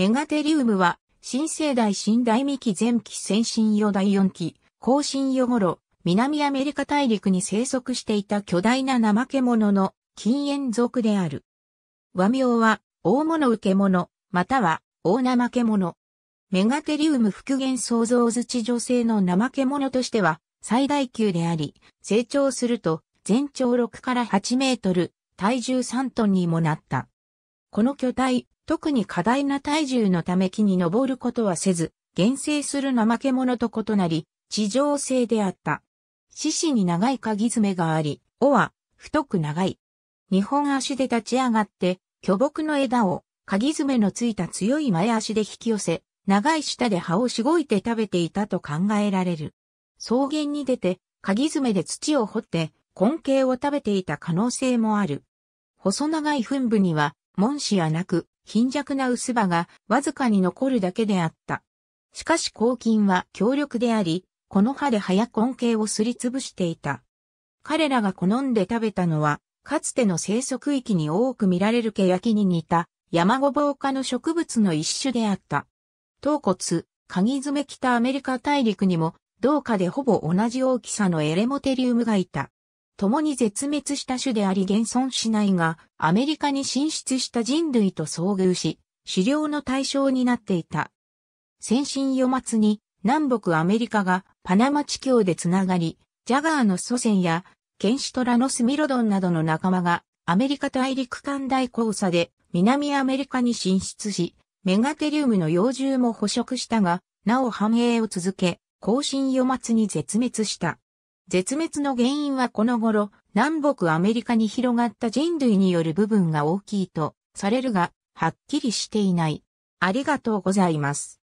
メガテリウムは、新生代新大未期前期先進予第4期、後進予頃、南アメリカ大陸に生息していた巨大な怠け者の禁煙属である。和名は、大物受け物、または、大怠け者。メガテリウム復元創造土女性の怠け者としては、最大級であり、成長すると、全長6から8メートル、体重3トンにもなった。この巨体、特に過大な体重のため木に登ることはせず、厳正する怠け者と異なり、地上性であった。獅子に長い鍵爪があり、尾は太く長い。二本足で立ち上がって、巨木の枝を鍵爪のついた強い前足で引き寄せ、長い舌で葉をしごいて食べていたと考えられる。草原に出て、鍵爪で土を掘って、根茎を食べていた可能性もある。細長い墳部には、門視やなく、貧弱な薄葉がわずかに残るだけであった。しかし黄金は強力であり、この葉で早根茎をすりつぶしていた。彼らが好んで食べたのは、かつての生息域に多く見られるケヤキに似た山ごぼう科の植物の一種であった。頭骨、鍵詰め北アメリカ大陸にも、同下でほぼ同じ大きさのエレモテリウムがいた。共に絶滅した種であり現存しないが、アメリカに進出した人類と遭遇し、狩猟の対象になっていた。先進夜末に南北アメリカがパナマ地境でつながり、ジャガーの祖先やケンシトラノスミロドンなどの仲間がアメリカ大陸間大交差で南アメリカに進出し、メガテリウムの幼獣も捕食したが、なお繁栄を続け、後進夜末に絶滅した。絶滅の原因はこの頃、南北アメリカに広がった人類による部分が大きいとされるが、はっきりしていない。ありがとうございます。